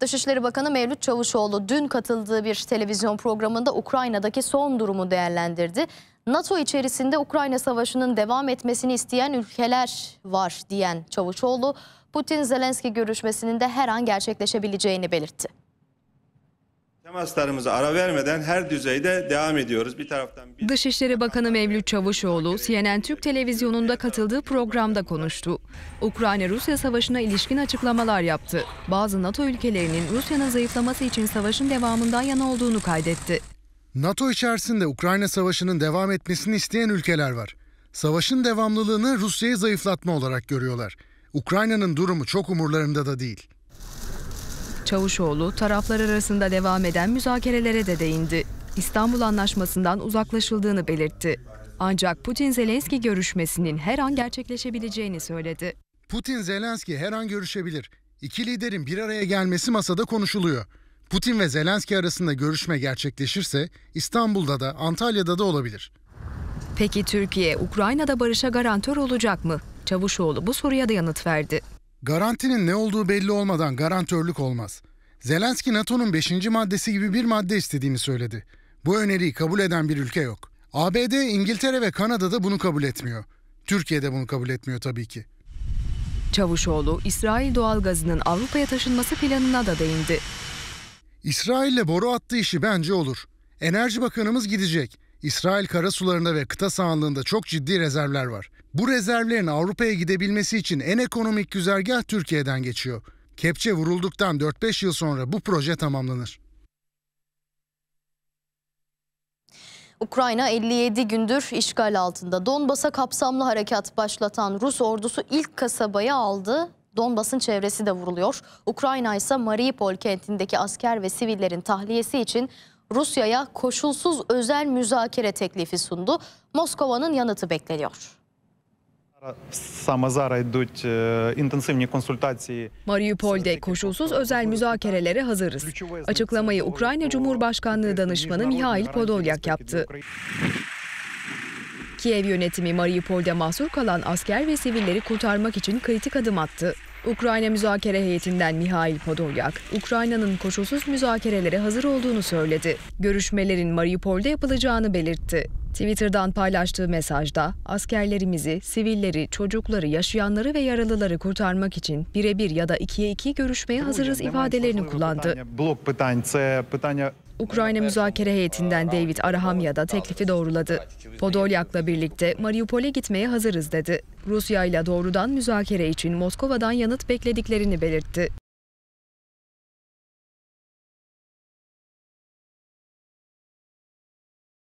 Dışişleri Bakanı Mevlüt Çavuşoğlu dün katıldığı bir televizyon programında Ukrayna'daki son durumu değerlendirdi. NATO içerisinde Ukrayna Savaşı'nın devam etmesini isteyen ülkeler var diyen Çavuşoğlu, Putin-Zelenski görüşmesinin de her an gerçekleşebileceğini belirtti. Temaslarımıza ara vermeden her düzeyde devam ediyoruz. Bir taraftan bir... Dışişleri Bakanı Mevlüt Çavuşoğlu CNN Türk Televizyonu'nda katıldığı programda konuştu. Ukrayna-Rusya savaşına ilişkin açıklamalar yaptı. Bazı NATO ülkelerinin Rusya'nın zayıflaması için savaşın devamından yana olduğunu kaydetti. NATO içerisinde Ukrayna savaşının devam etmesini isteyen ülkeler var. Savaşın devamlılığını Rusya'yı zayıflatma olarak görüyorlar. Ukrayna'nın durumu çok umurlarında da değil. Çavuşoğlu taraflar arasında devam eden müzakerelere de değindi. İstanbul Anlaşması'ndan uzaklaşıldığını belirtti. Ancak Putin-Zelenski görüşmesinin her an gerçekleşebileceğini söyledi. Putin-Zelenski her an görüşebilir. İki liderin bir araya gelmesi masada konuşuluyor. Putin ve Zelenski arasında görüşme gerçekleşirse İstanbul'da da Antalya'da da olabilir. Peki Türkiye Ukrayna'da barışa garantör olacak mı? Çavuşoğlu bu soruya da yanıt verdi. Garantinin ne olduğu belli olmadan garantörlük olmaz. Zelenski NATO'nun 5. maddesi gibi bir madde istediğini söyledi. Bu öneriyi kabul eden bir ülke yok. ABD, İngiltere ve Kanada da bunu kabul etmiyor. Türkiye de bunu kabul etmiyor tabii ki. Çavuşoğlu, İsrail doğalgazının Avrupa'ya taşınması planına da değindi. İsrail'le boru attığı işi bence olur. Enerji Bakanımız gidecek. İsrail karasularında ve kıta sahanlığında çok ciddi rezervler var. Bu rezervlerin Avrupa'ya gidebilmesi için en ekonomik güzergah Türkiye'den geçiyor. Kepçe vurulduktan 4-5 yıl sonra bu proje tamamlanır. Ukrayna 57 gündür işgal altında. Donbas'a kapsamlı harekat başlatan Rus ordusu ilk kasabayı aldı. Donbas'ın çevresi de vuruluyor. Ukrayna ise Mariupol kentindeki asker ve sivillerin tahliyesi için Rusya'ya koşulsuz özel müzakere teklifi sundu. Moskova'nın yanıtı bekleniyor. Э, Mariupol'de koşulsuz özel müzakerelere hazırız. Açıklamayı Ukrayna Cumhurbaşkanlığı Danışmanı Mihail Podolyak yaptı. Kiev yönetimi Mariupol'de mahsur kalan asker ve sivilleri kurtarmak için kritik adım attı. Ukrayna müzakere heyetinden Mihail Podolyak, Ukrayna'nın koşulsuz müzakerelere hazır olduğunu söyledi. Görüşmelerin Mariupol'de yapılacağını belirtti. Twitter'dan paylaştığı mesajda askerlerimizi, sivilleri, çocukları, yaşayanları ve yaralıları kurtarmak için birebir ya da ikiye iki görüşmeye hazırız ifadelerini kullandı. Ukrayna müzakere heyetinden David Arahamya da teklifi doğruladı. Podolyak'la birlikte Mariupol'e gitmeye hazırız dedi. Rusya ile doğrudan müzakere için Moskova'dan yanıt beklediklerini belirtti.